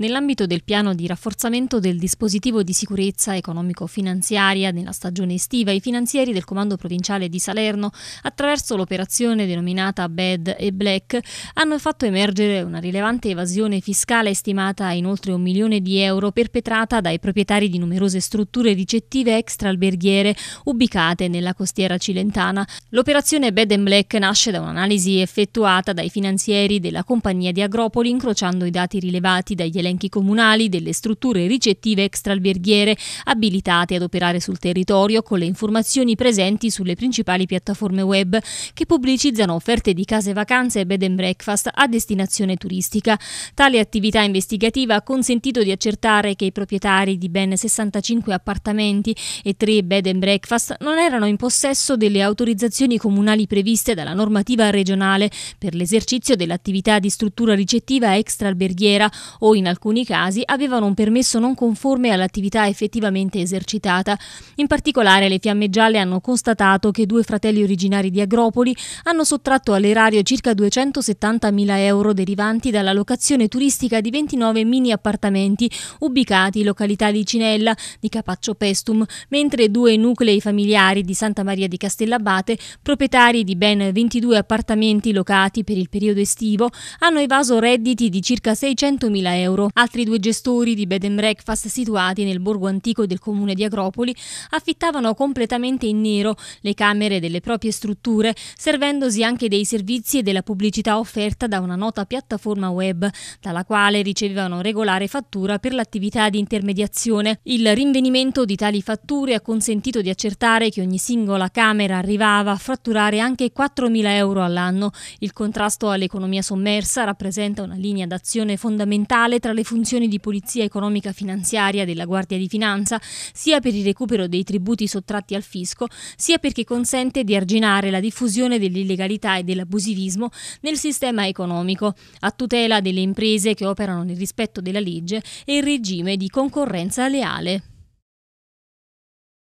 Nell'ambito del piano di rafforzamento del dispositivo di sicurezza economico-finanziaria nella stagione estiva, i finanzieri del Comando Provinciale di Salerno, attraverso l'operazione denominata Bad e Black, hanno fatto emergere una rilevante evasione fiscale stimata in oltre un milione di euro perpetrata dai proprietari di numerose strutture ricettive extraalberghiere ubicate nella costiera cilentana. L'operazione Bad and Black nasce da un'analisi effettuata dai finanzieri della compagnia di Agropoli incrociando i dati rilevati dagli elementi elenchi comunali delle strutture ricettive extraalberghiere abilitate ad operare sul territorio con le informazioni presenti sulle principali piattaforme web che pubblicizzano offerte di case vacanze e bed and breakfast a destinazione turistica. Tale attività investigativa ha consentito di accertare che i proprietari di ben 65 appartamenti e 3 bed and breakfast non erano in possesso delle autorizzazioni comunali previste dalla normativa regionale per l'esercizio dell'attività di struttura ricettiva extraalberghiera o in alcuni alcuni casi avevano un permesso non conforme all'attività effettivamente esercitata. In particolare le fiamme gialle hanno constatato che due fratelli originari di Agropoli hanno sottratto all'erario circa 270.000 euro derivanti dalla locazione turistica di 29 mini appartamenti ubicati in località di Cinella, di Capaccio Pestum, mentre due nuclei familiari di Santa Maria di Castellabate, proprietari di ben 22 appartamenti locati per il periodo estivo, hanno evaso redditi di circa 600.000 euro. Altri due gestori di bed and breakfast situati nel borgo antico del comune di Agropoli affittavano completamente in nero le camere delle proprie strutture, servendosi anche dei servizi e della pubblicità offerta da una nota piattaforma web, dalla quale ricevevano regolare fattura per l'attività di intermediazione. Il rinvenimento di tali fatture ha consentito di accertare che ogni singola camera arrivava a fratturare anche 4.000 euro all'anno. Il contrasto all'economia sommersa rappresenta una linea d'azione fondamentale tra le le funzioni di polizia economica finanziaria della Guardia di Finanza, sia per il recupero dei tributi sottratti al fisco, sia perché consente di arginare la diffusione dell'illegalità e dell'abusivismo nel sistema economico, a tutela delle imprese che operano nel rispetto della legge e il regime di concorrenza leale.